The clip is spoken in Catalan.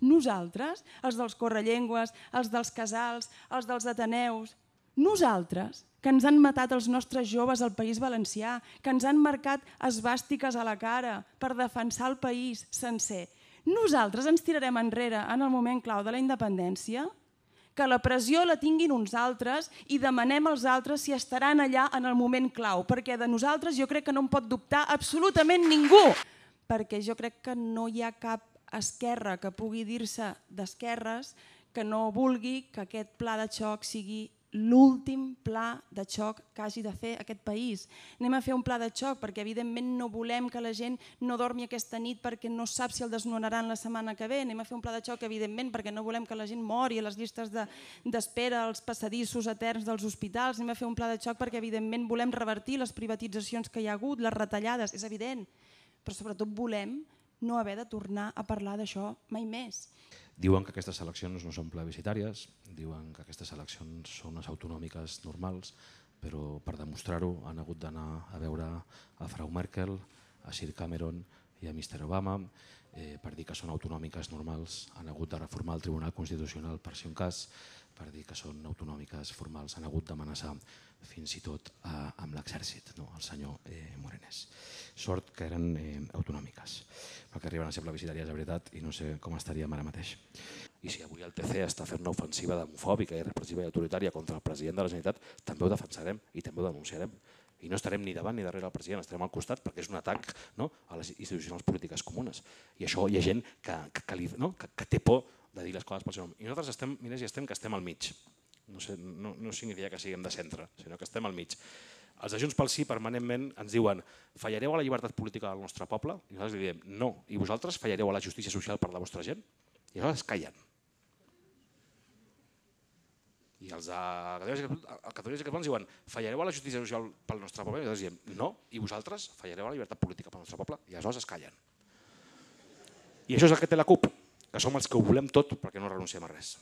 Nosaltres, els dels Correllengües, els dels Casals, els dels Ateneus, nosaltres, que ens han matat els nostres joves al País Valencià, que ens han marcat esbàstiques a la cara per defensar el país sencer, nosaltres ens tirarem enrere en el moment clau de la independència? Que la pressió la tinguin uns altres i demanem als altres si estaran allà en el moment clau, perquè de nosaltres jo crec que no en pot dubtar absolutament ningú, perquè jo crec que no hi ha cap esquerra que pugui dir-se d'esquerres que no vulgui que aquest pla de xoc sigui l'últim pla de xoc que hagi de fer aquest país. Anem a fer un pla de xoc perquè evidentment no volem que la gent no dormi aquesta nit perquè no sap si el desnonaran la setmana que ve. Anem a fer un pla de xoc evidentment perquè no volem que la gent mori a les llistes d'espera, de, als passadissos eterns dels hospitals. Anem a fer un pla de xoc perquè evidentment volem revertir les privatitzacions que hi ha hagut, les retallades, és evident. Però sobretot volem no haver de tornar a parlar d'això mai més. Diuen que aquestes eleccions no són plebiscitàries, diuen que aquestes eleccions són les autonòmiques normals, però per demostrar-ho han hagut d'anar a veure a Frau Merkel, a Sir Cameron i a Mr. Obama, eh, per dir que són autonòmiques normals, han hagut de reformar el Tribunal Constitucional per si un cas, per dir que són autonòmiques formals, han hagut d'amenaçar fins i tot eh, amb l'exèrcit, no? el senyor eh, Morenés. Sort que eren eh, autonòmiques, perquè arriben a ser plebiscitàries de veritat i no sé com estaríem ara mateix. I si avui el TC està fent una ofensiva demofòbica i repressiva i autoritària contra el president de la Generalitat, també ho defensarem i també ho denunciarem. I no estarem ni davant ni darrere del president, estarem al costat perquè és un atac no? a les institucions polítiques comunes. I això hi ha gent que, que, que, li, no? que, que té por de dir les coses pel seu nom. I nosaltres estem, miners, i estem que estem al mig. No, sé, no, no significa que siguem de centre, sinó que estem al mig. Els ajunts pel Sí permanentment ens diuen fallareu a la llibertat política del nostre poble? I nosaltres li diem no. I vosaltres fallareu a la justícia social per la vostra gent? I aleshores callen. I els de Catalunya que ens diuen fallareu a la justícia social pel nostre poble? I nosaltres diem no. I vosaltres fallareu a la llibertat política pel nostre poble? I aleshores es callen. I això és el que té la CUP que som els que ho volem tot perquè no renunciem a res.